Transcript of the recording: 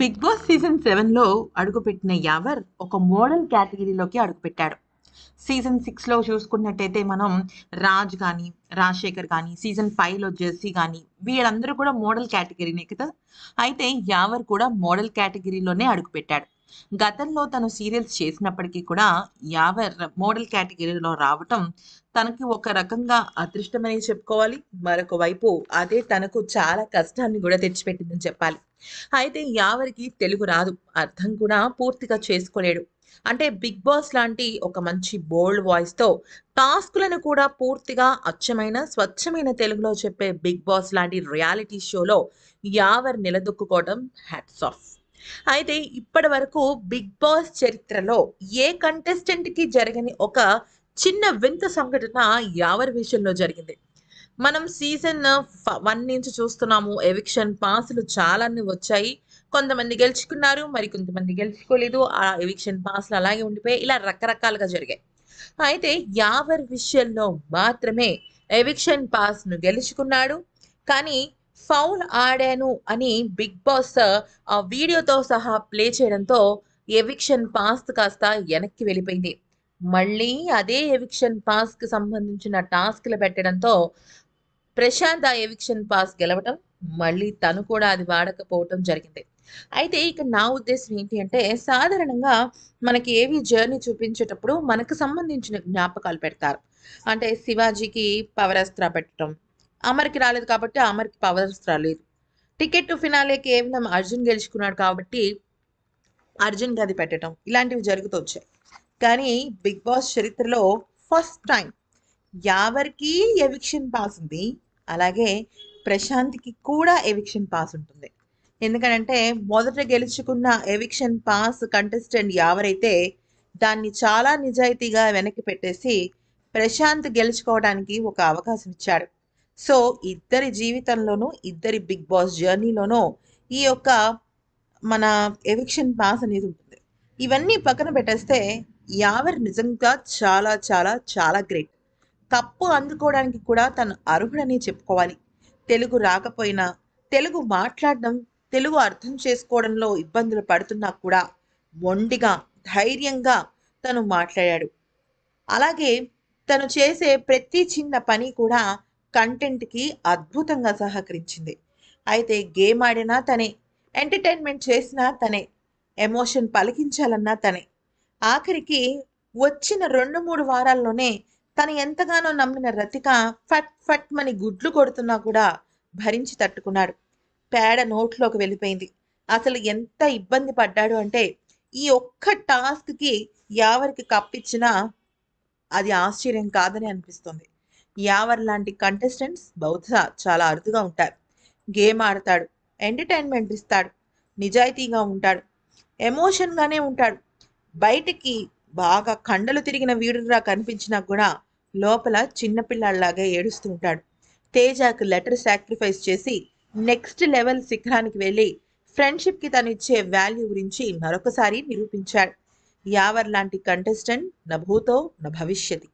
big boss season సెవెన్లో అడుగుపెట్టిన యావర్ ఒక మోడల్ కేటగిరీలోకి అడుగుపెట్టాడు సీజన్ సిక్స్లో చూసుకున్నట్టయితే మనం రాజ్ కానీ రాజశేఖర్ కానీ సీజన్ ఫైవ్లో జెర్సీ కానీ వీళ్ళందరూ కూడా మోడల్ కేటగిరీనే కదా అయితే యావర్ కూడా మోడల్ కేటగిరీలోనే అడుగుపెట్టాడు గతంలో తను సీరియల్స్ చేసినప్పటికీ కూడా యావర్ మోడల్ కేటగిరీలో రావటం తనకి ఒక రకంగా అదృష్టమని చెప్పుకోవాలి మరొక వైపు అదే తనకు చాలా కష్టాన్ని కూడా తెచ్చిపెట్టిందని చెప్పాలి అయితే యావరికి తెలుగు రాదు అర్థం కూడా పూర్తిగా చేసుకోలేడు అంటే బిగ్ బాస్ లాంటి ఒక మంచి బోల్డ్ వాయిస్తో టాస్కులను కూడా పూర్తిగా అచ్చమైన స్వచ్ఛమైన తెలుగులో చెప్పే బిగ్ బాస్ లాంటి రియాలిటీ షోలో యావర్ నిలదొక్కుకోవడం హ్యాట్స్ ఆఫ్ అయితే ఇప్పటి వరకు బిగ్ బాస్ చరిత్రలో ఏ కంటెస్టెంట్ కి జరిగిన ఒక చిన్న వింత సంఘటన యావర్ విషయంలో జరిగింది మనం సీజన్ వన్ నుంచి చూస్తున్నాము ఎవిక్షన్ పాసులు చాలా వచ్చాయి కొంతమంది గెలుచుకున్నారు మరి కొంతమంది గెలుచుకోలేదు ఆ ఎవిక్షన్ పాస్లు అలాగే ఉండిపోయి ఇలా రకరకాలుగా జరిగాయి అయితే యావర్ విషయంలో మాత్రమే ఎవిక్షన్ పాస్ను గెలుచుకున్నాడు కానీ ఫౌల్ ఆడాను అని బిగ్ బాస్ ఆ వీడియోతో సహా ప్లే చేయడంతో ఎవిక్షన్ పాస్ కాస్త వెనక్కి వెళ్ళిపోయింది మళ్ళీ అదే ఎవిక్షన్ పాస్కి సంబంధించిన టాస్క్లు పెట్టడంతో ప్రశాంత్ ఆ ఎవిక్షన్ పాస్ గెలవటం మళ్ళీ తను కూడా అది వాడకపోవటం జరిగింది అయితే ఇక నా ఉద్దేశం ఏంటి అంటే సాధారణంగా మనకి ఏవి జర్నీ చూపించేటప్పుడు మనకు సంబంధించిన జ్ఞాపకాలు పెడతారు అంటే శివాజీకి పవరస్త్ర పెట్టడం అమర్కి రాలేదు కాబట్టి అమర్కి పవరాస్త్ర రాలేదు టికెట్ టు ఫినాలే కేవలం అర్జున్ గెలుచుకున్నాడు కాబట్టి అర్జున్ గది పెట్టడం ఇలాంటివి జరుగుతూ వచ్చాయి కానీ బిగ్ బాస్ చరిత్రలో ఫస్ట్ టైం ఎవరికి ఎవిక్షన్ పాస్ ఉంది అలాగే ప్రశాంత్కి కూడా ఎవిక్షన్ పాస్ ఉంటుంది ఎందుకంటే మొదట గెలుచుకున్న ఎవిక్షన్ పాస్ కంటెస్టెంట్ ఎవరైతే దాన్ని చాలా నిజాయితీగా వెనక్కి పెట్టేసి ప్రశాంత్ గెలుచుకోవడానికి ఒక అవకాశం ఇచ్చాడు సో ఇద్దరి జీవితంలోనూ ఇద్దరి బిగ్ బాస్ జర్నీలోనూ ఈ యొక్క మన ఎవిక్షన్ పాస్ అనేది ఉంటుంది ఇవన్నీ పక్కన పెట్టేస్తే యావర్ నిజంగా చాలా చాలా చాలా గ్రేట్ తప్పు అందుకోవడానికి కూడా తను అర్హుడని చెప్పుకోవాలి తెలుగు రాకపోయినా తెలుగు మాట్లాడడం తెలుగు అర్థం చేసుకోవడంలో ఇబ్బందులు పడుతున్నా కూడా మొండిగా ధైర్యంగా తను మాట్లాడాడు అలాగే తను చేసే ప్రతి చిన్న పని కూడా కంటెంట్కి అద్భుతంగా సహకరించింది అయితే గేమ్ ఆడినా తనే ఎంటర్టైన్మెంట్ చేసినా తనే ఎమోషన్ పలికించాలన్నా తనే ఆఖరికి వచ్చిన రెండు మూడు వారాల్లోనే తను ఎంతగానో నమ్మిన రతిక ఫట్ ఫట్ మని గుడ్లు కొడుతున్నా కూడా భరించి తట్టుకున్నాడు పేడ నోట్లోకి వెళ్ళిపోయింది అసలు ఎంత ఇబ్బంది పడ్డాడు అంటే ఈ ఒక్క టాస్క్కి యావరికి కప్పిచ్చినా అది ఆశ్చర్యం కాదని అనిపిస్తుంది యావర్ లాంటి కంటెస్టెంట్స్ బహుశా చాలా అరుదుగా ఉంటారు గేమ్ ఆడతాడు ఎంటర్టైన్మెంట్ ఇస్తాడు నిజాయితీగా ఉంటాడు ఎమోషన్గానే ఉంటాడు బయటికి బాగా కండలు తిరిగిన వీడురా కనిపించినా కూడా లోపల చిన్నపిల్లాడిలాగా ఏడుస్తూ ఉంటాడు తేజాకు లెటర్ సాక్రిఫైస్ చేసి నెక్స్ట్ లెవెల్ శిఖరానికి వెళ్ళి ఫ్రెండ్షిప్కి తను ఇచ్చే వాల్యూ గురించి మరొకసారి నిరూపించాడు యావర్ లాంటి కంటెస్టెంట్ నభూతో నభవిష్యతి